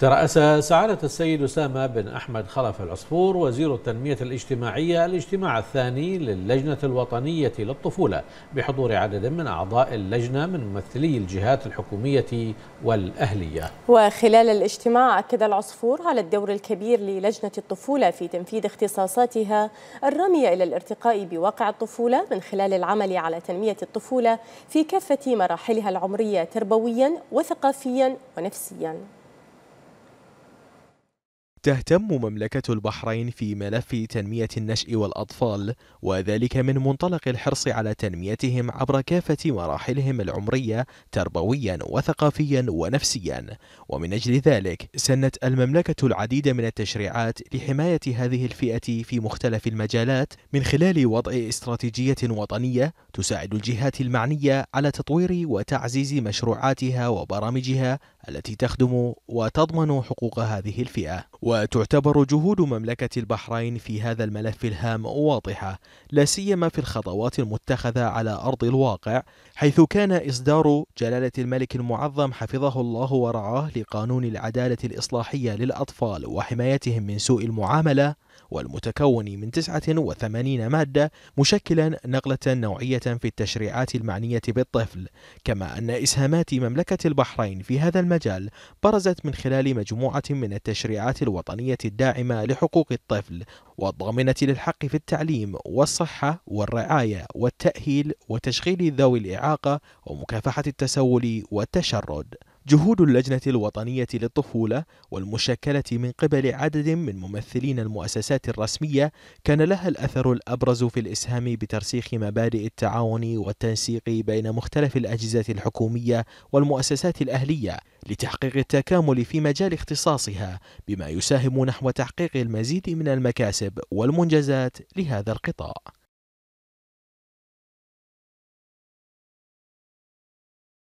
ترأس سعادة السيد أسامة بن أحمد خلف العصفور وزير التنمية الاجتماعية الاجتماع الثاني للجنة الوطنية للطفولة بحضور عدد من أعضاء اللجنة من ممثلي الجهات الحكومية والأهلية وخلال الاجتماع أكد العصفور على الدور الكبير للجنة الطفولة في تنفيذ اختصاصاتها الرامية إلى الارتقاء بواقع الطفولة من خلال العمل على تنمية الطفولة في كافة مراحلها العمرية تربويا وثقافيا ونفسيا تهتم مملكة البحرين في ملف تنمية النشء والأطفال وذلك من منطلق الحرص على تنميتهم عبر كافة مراحلهم العمرية تربويا وثقافيا ونفسيا ومن أجل ذلك سنت المملكة العديد من التشريعات لحماية هذه الفئة في مختلف المجالات من خلال وضع استراتيجية وطنية تساعد الجهات المعنية على تطوير وتعزيز مشروعاتها وبرامجها التي تخدم وتضمن حقوق هذه الفئة وتعتبر جهود مملكة البحرين في هذا الملف الهام واضحة لا سيما في الخطوات المتخذة على أرض الواقع حيث كان إصدار جلالة الملك المعظم حفظه الله ورعاه لقانون العدالة الإصلاحية للأطفال وحمايتهم من سوء المعاملة والمتكون من 89 مادة مشكلا نقلة نوعية في التشريعات المعنية بالطفل كما أن إسهامات مملكة البحرين في هذا المجال برزت من خلال مجموعة من التشريعات الوطنية الداعمة لحقوق الطفل والضامنة للحق في التعليم والصحة والرعاية والتأهيل وتشغيل ذوي الإعاقة ومكافحة التسول والتشرد جهود اللجنة الوطنية للطفولة والمشكلة من قبل عدد من ممثلين المؤسسات الرسمية كان لها الأثر الأبرز في الإسهام بترسيخ مبادئ التعاون والتنسيق بين مختلف الأجهزة الحكومية والمؤسسات الأهلية لتحقيق التكامل في مجال اختصاصها بما يساهم نحو تحقيق المزيد من المكاسب والمنجزات لهذا القطاع